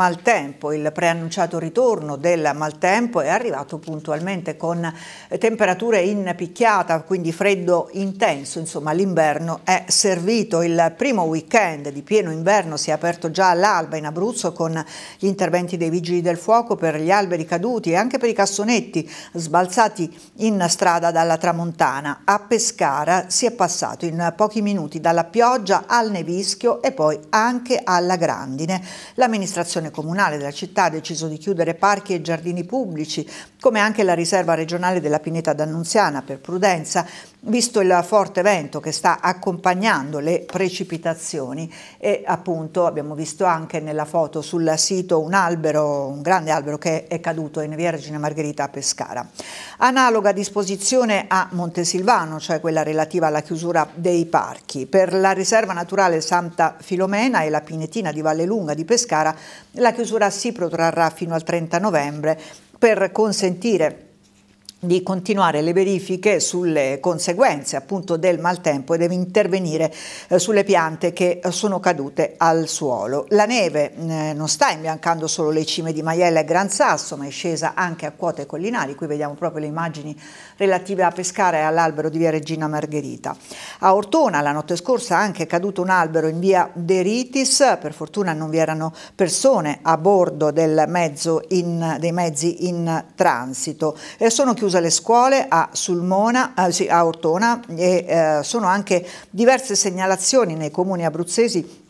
maltempo. Il preannunciato ritorno del maltempo è arrivato puntualmente con temperature in picchiata, quindi freddo intenso, insomma l'inverno è servito. Il primo weekend di pieno inverno si è aperto già all'alba in Abruzzo con gli interventi dei vigili del fuoco per gli alberi caduti e anche per i cassonetti sbalzati in strada dalla tramontana. A Pescara si è passato in pochi minuti dalla pioggia al nevischio e poi anche alla grandine. L'amministrazione amministrazione comunale della città ha deciso di chiudere parchi e giardini pubblici, come anche la riserva regionale della Pineta d'Annunziana per prudenza, visto il forte vento che sta accompagnando le precipitazioni e appunto abbiamo visto anche nella foto sul sito un albero, un grande albero che è caduto in Vergine Margherita a Pescara. Analoga disposizione a Montesilvano, cioè quella relativa alla chiusura dei parchi. Per la riserva naturale Santa Filomena e la Pinetina di Valle Lunga di Pescara la chiusura si protrarrà fino al 30 novembre per consentire di continuare le verifiche sulle conseguenze appunto del maltempo e deve intervenire eh, sulle piante che eh, sono cadute al suolo. La neve eh, non sta imbiancando solo le cime di Maiella e Gran Sasso ma è scesa anche a quote collinari, qui vediamo proprio le immagini relative a Pescara e all'albero di via Regina Margherita. A Ortona la notte scorsa è anche caduto un albero in via Deritis, per fortuna non vi erano persone a bordo mezzo in, dei mezzi in transito e sono chiusi chiuse le scuole a, Sulmona, eh, sì, a Ortona e eh, sono anche diverse segnalazioni nei comuni abruzzesi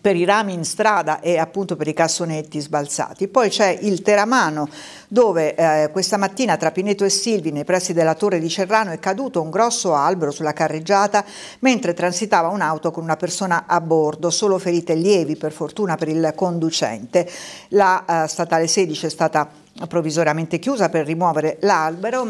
per i rami in strada e appunto per i cassonetti sbalzati. Poi c'è il Teramano dove eh, questa mattina tra Pineto e Silvi nei pressi della Torre di Cerrano è caduto un grosso albero sulla carreggiata mentre transitava un'auto con una persona a bordo, solo ferite lievi per fortuna per il conducente. La eh, statale 16 è stata provvisoriamente chiusa per rimuovere l'albero.